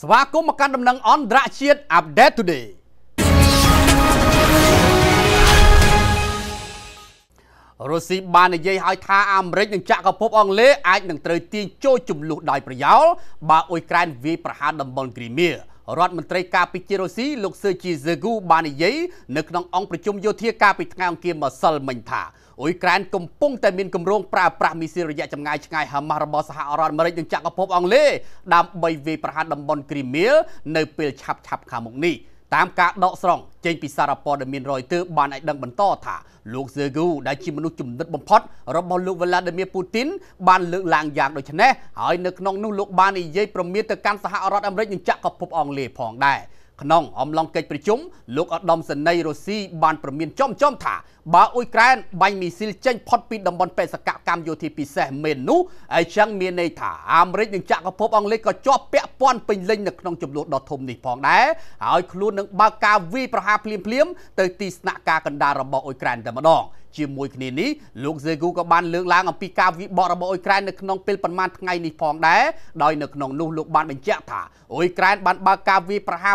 ស្វាគមន៍មកកាន់ដំណឹងអន្តរជាតិ Update Today រុស្ស៊ីបាននិយាយឲ្យថាអាមេរិកនិងចក្រភពអង់គ្លេសអាចនឹងត្រូវទាញចូលចំនួនដោយប្រយោលបើអ៊ុយក្រែនវាយប្រហារតំបន់គ្រីមៀរដ្ឋមន្ត្រីការពិជារុស្ស៊ីលោកសឺជីហ្សឺគូបាននិយាយនៅក្នុងអង្គប្រជុំយោធាការពីថ្ងៃអង្គារម្សិលមិញថាអ៊ុយក្រែនកំពុងតែមានគម្រោងប្រើប្រាស់មីស៊ីលរយៈចម្ងាយឆ្ងាយហាម៉ាស់របស់សហរដ្ឋអាមេរិកនិងចក្រភពអង់គ្លេសដើម្បីវាយប្រហារតំបន់គ្រីមៀលនៅពេល ឆាប់ៗខាងមុខនេះ។តាមការដកស្រង់ចេញពីសារព័ត៌មានរយទ័របានឲ្យដឹងបន្តថាលោកស៊ើហ្គូដែលជាមនុស្សជំនិតបំផុតរបស់លោកវ្លាឌីមៀពូទីនបានលើកឡើងយ៉ាងដូចនេះហើយនៅក្នុងនោះលោកបាននិយាយប្រមាថទៅកាន់សហរដ្ឋអាមេរិកនិងចក្រភពអង់គ្លេសផងដែរ។ក្នុងអំឡុងកិច្ចប្រជុំលោកឧត្តមសេនីយ៍រុស្ស៊ីបានប្រមាន ចំចំថាបើអ៊ុយក្រែនបាញ់មីស៊ីលចេញផុត ពីតំបន់បេសកកម្មយោធាពិសេសមែននោះហើយចឹងមានន័យថាអាមេរិកនិងចក្រភពអង់គ្លេសក៏ជាប់ពាក់ព័ន្ធពេញលេញនៅក្នុងចំនួនដ៏ធំនេះផងដែរហើយខ្លួននឹងបើកការវាយប្រហារភ្លាមៗទៅទីស្នាក់ការកណ្ដាលរបស់អ៊ុយក្រែនតែម្ដង។ជាមួយគ្នានេះលោកសេគូក៏បានលើកឡើងអំពីការវិបត្តិរបស់អ៊ុយក្រែននៅក្នុងពេលប្រមាណថ្ងៃនេះផងដែរដោយនៅក្នុងនោះលោក បានបញ្ជាក់ថាអ៊ុយក្រែនបានបើកការវាយប្រហារ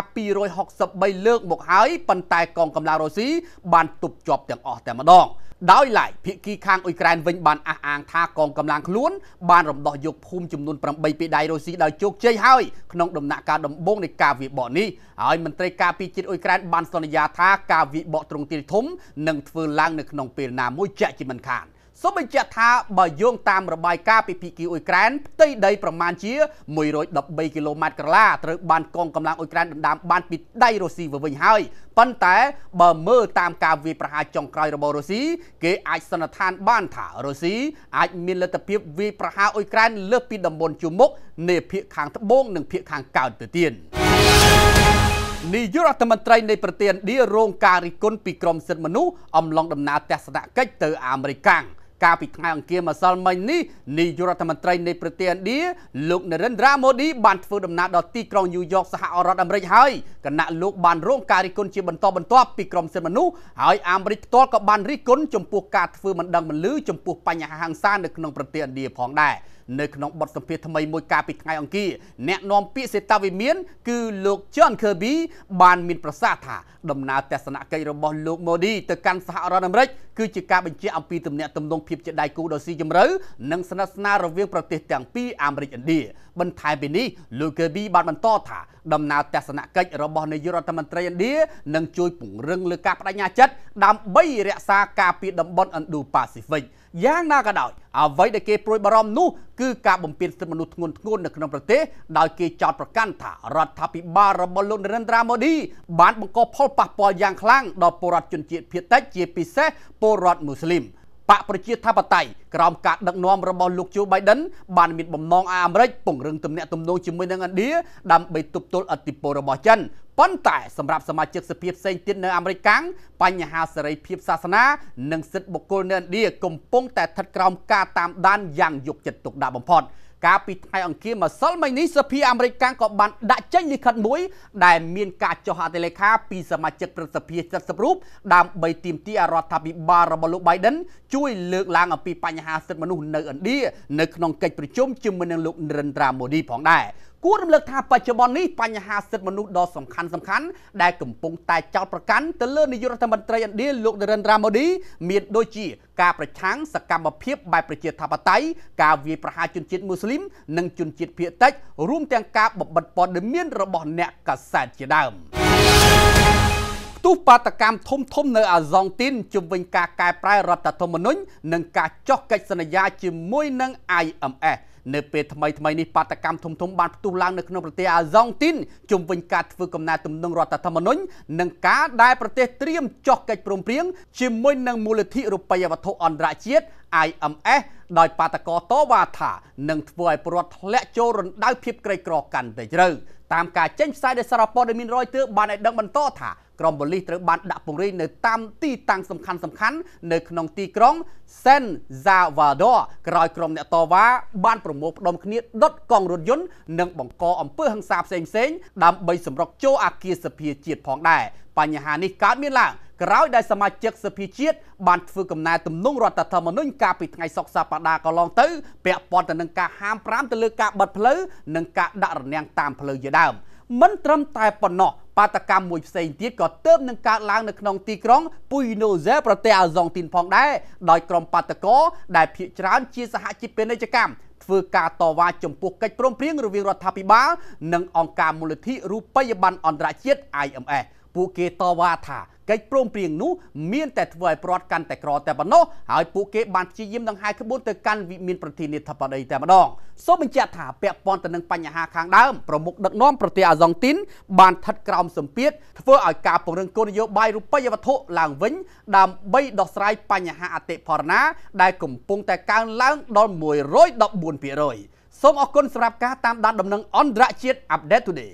263លើកមកហើយប៉ុន្តែកងកម្លាំងរុស្ស៊ីបានទប់ជាប់ទាំងអស់តែម្ដង។ដោយឡែកភៀកគីខាងអ៊ុយក្រែនវិញបានអះអាងថាកងកម្លាំងខ្លួនបានរំដោះយកភូមិចំនួន8ពីដៃរុស្ស៊ីដោយជោគជ័យហើយក្នុងដំណាក់កាលដំបូងនៃការវាយបកនេះហើយមន្ត្រីការពារជាតិអ៊ុយក្រែនបានសន្យាថាការវាយបកទ្រង់ទ្រាយធំនឹងធ្វើឡើងនៅក្នុងពេលណាមួយជាក់ជាមិនខាន។សូមបញ្ជាក់ថាបើយោងតាមរបាយការណ៍ពីភីគីអ៊ុយក្រែនផ្ទៃដីប្រមាណជា113គីឡូម៉ែត្រក្រឡាត្រូវបានកងកម្លាំងអ៊ុយក្រែនដណ្ដើមបានពីដៃរុស្ស៊ីទៅវិញហើយប៉ុន្តែបើមើលតាមការវាយប្រហារចុងក្រោយរបស់រុស្ស៊ីគេអាចសន្និដ្ឋានបានថារុស្ស៊ីអាចមានលទ្ធភាពវាយប្រហារអ៊ុយក្រែនលើសពីតំបន់ជួរមុខនៃភាគខាងត្បូងនិងភាគខាងកើតទៅទៀតនាយករដ្ឋមន្ត្រីនៃប្រទេសឥណ្ឌារងការរិះគន់ពីក្រមសិទ្ធិមនុស្សអំឡុងដំណើរទស្សនកិច្ចទៅអាមេរិកកាំងកាលពីថ្ងៃអង្គារម្សិលមិញនេះនាយករដ្ឋមន្ត្រីនៃប្រទេសឥណ្ឌាលោក Narendra Modi បានធ្វើដំណើរដល់ទីក្រុងញូវយ៉កសហរដ្ឋអាមេរិកហើយគណៈលោកបានរងការរិះគន់ជាបន្តបន្ទាប់ពីក្រុមសិទ្ធិមនុស្សហើយអាមេរិកផ្ទាល់ក៏បានរិះគន់ចំពោះការធ្វើមិនដឹងមិនលឺចំពោះបញ្ហាហិង្សានៅក្នុងប្រទេសឥណ្ឌាផងដែរនៅក្នុងបទសម្ភាសន៍ថ្មីមួយកាលពីថ្ងៃអង្គារអ្នកនាំពាក្យសេតាវិមានគឺលោក John Kirby បានមានប្រសាសន៍ថាដំណើរទស្សនកិច្ចរបស់លោក Modi ទៅកាន់សហរដ្ឋអាមេរិកគឺជាការបញ្ជាក់អំពីទំនាក់ទំនងភាពជាដៃគូដ៏ស៊ីជម្រៅនិងស្និទ្ធស្នាលរវាងប្រទេសទាំងពីរអាមេរិកឥណ្ឌាបន្ថែមពីនេះលោកកេវីបានបន្តថាដំណើរទស្សនកិច្ចរបស់នាយករដ្ឋមន្ត្រីឥណ្ឌានឹងជួយពង្រឹងលើការបដិញ្ញាចិត្តដើម្បីរក្សាការពារតំបន់ឥណ្ឌូប៉ាស៊ីហ្វិកយ៉ាងណាក៏ដោយអ្វីដែលគេព្រួយបារម្ភនោះគឺការបំពានសិទ្ធិមនុស្សធ្ងន់ធ្ងរនៅក្នុងប្រទេសដោយគេចោទប្រកាន់ថារដ្ឋាភិបាលរបស់លោកនរិន្ទ្រាម៉ូឌីបានបង្កផលប៉ះពាល់យ៉ាងខ្លាំងដល់ពលរដ្ឋជនជាតិភាគតិចជាពិសេសពលរដ្ឋមូស្លីមបកប្រជាធិបតេយ្យក្រោមការដឹកនាំរបស់លោកជូបៃដិន បានមានបំណងអាមេរិកពង្រឹងទំនាក់ទំនងជាមួយនឹងឥណ្ឌាដើម្បីទប់ទល់អធិបតេយ្យរបស់ចិនប៉ុន្តែសម្រាប់សមាជិកសភាផ្សេងទៀតនៅអាមេរិកកាំងបញ្ហាសេរីភាពសាសនា និងសិទ្ធិបុគ្គលនៅឥណ្ឌាកំពុងតែស្ថិតក្រោមការតាមដានយ៉ាងយកចិត្តទុកដាក់បំផុត។កាលពីថ្ងៃអង្គារម្សិលមិញនេះសភាអាមេរិកកាំងក៏បានដាក់ចេញលិខិតមួយដែលមានការចុះអត្ថលេខាពីសមាជិកព្រឹទ្ធសភា70រូបដើម្បីទាមទាររដ្ឋាភិបាលរបស់លោក Biden ជួយលើកឡើងអំពីបញ្ហាសិទ្ធិមនុស្សនៅឥណ្ឌានៅក្នុងកិច្ចប្រជុំជាមួយនឹងលោក Narendra Modi ផងដែរគួររំលឹកថាបច្ចុប្បន្ននេះបញ្ហាសិទ្ធិមនុស្សដ៏សំខាន់សំខាន់ដែលកំពុងតែចោទប្រកាន់ទៅលើនាយករដ្ឋមន្ត្រីឥណ្ឌាលោក Narendra Modi មានដូចជាការប្រឆាំងសកម្មភាពបែបប្រជាធិបតេយ្យការវាយប្រហារជនជាតិមូស្លីមនិងជនជាតិភៀតតិចរួមទាំងការបបិទព័ត៌មានរបស់ អ្នកកាសែតជាដើមទុះបាតកម្មធំធំនៅអាហ្សង់ទីនជំវិញការកែប្រែ រដ្ឋធម្មនុញ្ញនិងការចោះកិច្ចសន្យា ជាមួយនឹង IMF នៅពេលថ្មីថ្មីនេះបាតកម្មធំធំបានផ្ទុះឡើងនៅក្នុងប្រទេសអាហ្សង់ទីនជុំវិញការធ្វើកំណែទំនឹងរដ្ឋធម្មនុញ្ញនិងការដែលប្រទេសត្រៀមចុះកិច្ចព្រមព្រៀងជាមួយនឹងមូលនិធិរូបិយវត្ថុអន្តរជាតិ IMF ដោយបាតកោតវ៉ាថានឹងធ្វើឲ្យប្រពរធ្លាក់ចូលរណ្ដៅភាពក្រីក្រកាន់តែជ្រៅតាមការចេញផ្សាយដោយសារព័ត៌មាន Reuters បានឲ្យដឹងបន្តថាក្រុមបូលីសត្រូវបានដាក់ពង្រាយនៅតាមទីតាំងសំខាន់សំខាន់នៅក្នុងទីក្រុង San Salvador ក្រោយក្រុមអ្នកតវ៉ាបានប្រមូលផ្ដុំគ្នាដុតកង់រថយន្តនិងបង្កអំពើហិង្សាផ្សេងៗដើម្បីសម្រុកចូលអាគារសភាជាតិផងដែរបញ្ហានេះកើតមានឡើងក្រោយដែលសមាជិកសភាជាតិបានធ្វើកំណែទំនុំរដ្ឋធម្មនុញ្ញកាលពីថ្ងៃសុក្រសប្តាហ៍កន្លងទៅពាក់ព័ន្ធទៅនឹងការហាមប្រាមទៅលើការបិទផ្លូវនិងការដាក់រនាំងតាមផ្លូវជាដើម។មិនត្រឹមតែប៉ុណ្ណោះបាតកម្មមួយផ្សេងទៀតក៏ទៅនឹងកើតឡើង នៅក្នុងទីក្រុងពុយណូសែប្រទេសអាហ្សង់ទីនផងដែរដោយក្រុមបាតកោដែលភ ieck ច្រើន ជាសហជីពពាណិជ្ជកម្មធ្វើការតវ៉ាចំពោះកិច្ចព្រមព្រៀងរវាងរដ្ឋាភិបាលនិងអង្គការមូលនិធិរូបិយប័ណ្ណអន្តរជាតិ IMF ពួកគេតវ៉ាថាកិច្ចព្រមព្រៀងនោះមានតែធ្វើឲ្យប្រត់កាន់តែក្រតែប៉ុណ្ណោះហើយពួកគេបានព្យាយាមដង្ហែក្បួនទៅកាន់វិមានប្រធានាធិបតីតែម្ដងសូមបញ្ជាក់ថាពាក់ព័ន្ធទៅនឹងបញ្ហាខាងដើមប្រមុខដឹកនាំប្រទេសអាហ្សង់ទីនបានថិតក្រោមសម្ពាធធ្វើឲ្យការពង្រឹងគោលនយោបាយរូបិយវត្ថុឡើងវិញដើម្បីដោះស្រាយបញ្ហាអតិផរណាដែលកំពុងតែកើនឡើង ដល់114%សូមអរគុណសម្រាប់ការតាមដានដំណឹងអន្តរជាតិ Update Today